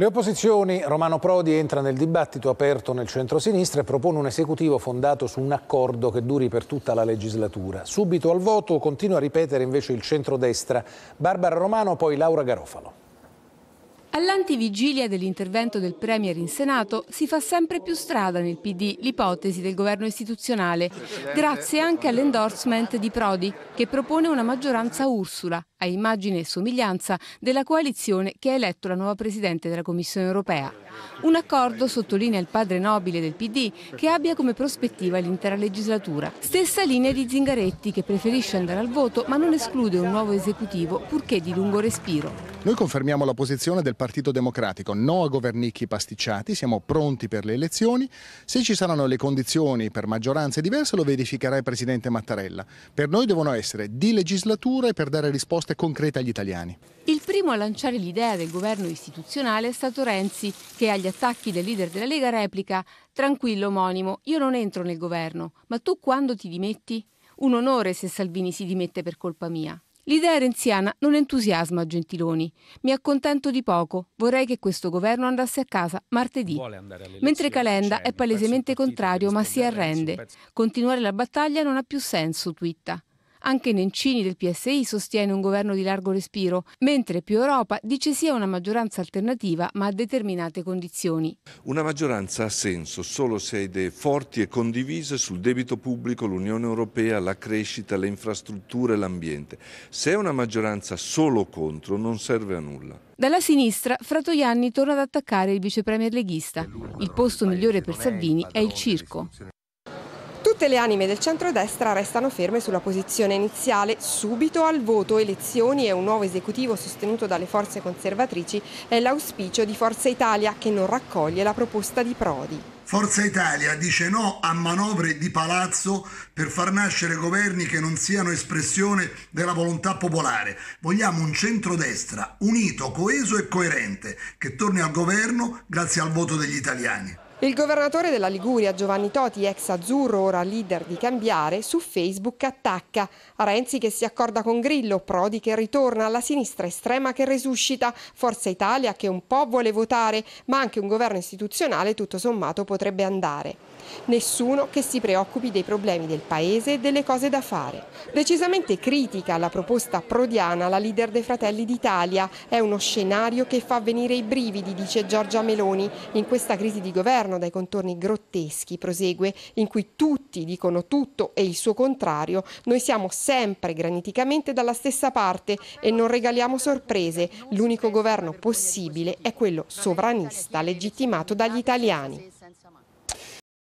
Le opposizioni, Romano Prodi entra nel dibattito aperto nel centro-sinistra e propone un esecutivo fondato su un accordo che duri per tutta la legislatura. Subito al voto continua a ripetere invece il centro-destra. Barbara Romano, poi Laura Garofalo. All'antivigilia dell'intervento del Premier in Senato si fa sempre più strada nel PD l'ipotesi del governo istituzionale, grazie anche all'endorsement di Prodi, che propone una maggioranza Ursula, a immagine e somiglianza della coalizione che ha eletto la nuova Presidente della Commissione europea. Un accordo, sottolinea il padre nobile del PD, che abbia come prospettiva l'intera legislatura. Stessa linea di Zingaretti, che preferisce andare al voto ma non esclude un nuovo esecutivo, purché di lungo respiro. Noi confermiamo la posizione del Partito Democratico, no a governicchi pasticciati, siamo pronti per le elezioni, se ci saranno le condizioni per maggioranze diverse lo verificherà il Presidente Mattarella. Per noi devono essere di legislatura e per dare risposta risposte concrete agli italiani. Il primo a lanciare l'idea del governo istituzionale è stato Renzi, che agli attacchi del leader della Lega replica Tranquillo omonimo, io non entro nel governo, ma tu quando ti dimetti? Un onore se Salvini si dimette per colpa mia. L'idea renziana non entusiasma Gentiloni. Mi accontento di poco. Vorrei che questo governo andasse a casa martedì. Mentre Calenda è cioè, palesemente contrario ma si arrende. Continuare la battaglia non ha più senso, twitta. Anche Nencini del PSI sostiene un governo di largo respiro, mentre più Europa dice sia una maggioranza alternativa ma a determinate condizioni. Una maggioranza ha senso solo se ha idee forti e condivise sul debito pubblico, l'Unione Europea, la crescita, le infrastrutture e l'ambiente. Se è una maggioranza solo contro non serve a nulla. Dalla sinistra, Fratoianni torna ad attaccare il vicepremier leghista. Il posto migliore per Salvini è il circo. Tutte le anime del centrodestra restano ferme sulla posizione iniziale, subito al voto, elezioni e un nuovo esecutivo sostenuto dalle forze conservatrici è l'auspicio di Forza Italia che non raccoglie la proposta di Prodi. Forza Italia dice no a manovre di palazzo per far nascere governi che non siano espressione della volontà popolare. Vogliamo un centrodestra unito, coeso e coerente che torni al governo grazie al voto degli italiani. Il governatore della Liguria Giovanni Toti, ex azzurro, ora leader di Cambiare, su Facebook attacca. Renzi che si accorda con Grillo, Prodi che ritorna, la sinistra estrema che resuscita, Forza Italia che un po' vuole votare, ma anche un governo istituzionale tutto sommato potrebbe andare. Nessuno che si preoccupi dei problemi del paese e delle cose da fare. Decisamente critica la proposta prodiana la leader dei Fratelli d'Italia. È uno scenario che fa venire i brividi, dice Giorgia Meloni. In questa crisi di governo inferno dai contorni grotteschi, prosegue, in cui tutti dicono tutto e il suo contrario, noi siamo sempre graniticamente dalla stessa parte e non regaliamo sorprese. L'unico governo possibile è quello sovranista legittimato dagli italiani.